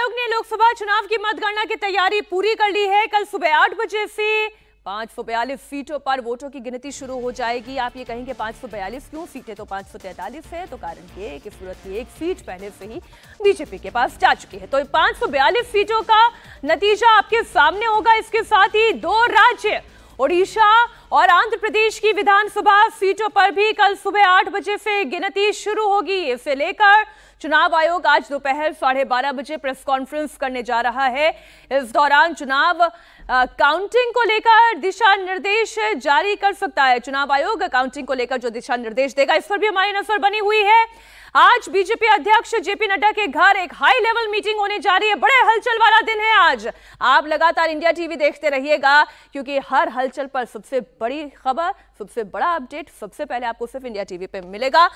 आयोग ने लोकसभा चुनाव की मतगणना की तैयारी पूरी कर ली है कल सुबह आठ बजे से पांच सौ बयालीस सीटों पर वोटों की गिनती शुरू हो जाएगी आप ये कहेंगे पांच सौ बयालीस क्यों सीटें तो पांच सौ तैतालीस है तो कारण ये कि सूरत की एक सीट पहले से ही बीजेपी के पास जा चुकी है तो पांच सौ बयालीस सीटों का नतीजा आपके सामने होगा इसके साथ ही दो राज्य ओडिशा और आंध्र प्रदेश की विधानसभा सीटों पर भी कल सुबह आठ बजे से गिनती शुरू होगी इसे लेकर चुनाव आयोग आज दोपहर साढ़े बारह बजे प्रेस कॉन्फ्रेंस करने जा रहा है इस दौरान चुनाव काउंटिंग को लेकर दिशा निर्देश जारी कर सकता है चुनाव आयोग काउंटिंग को लेकर जो दिशा निर्देश देगा इस पर भी हमारी नजर बनी हुई है आज बीजेपी अध्यक्ष जेपी नड्डा के घर एक हाई लेवल मीटिंग होने जा रही है बड़े हलचल वाला दिन है आज आप लगातार इंडिया टीवी देखते रहिएगा क्योंकि हर हलचल पर सबसे बड़ी खबर सबसे बड़ा अपडेट सबसे पहले आपको सिर्फ इंडिया टीवी पर मिलेगा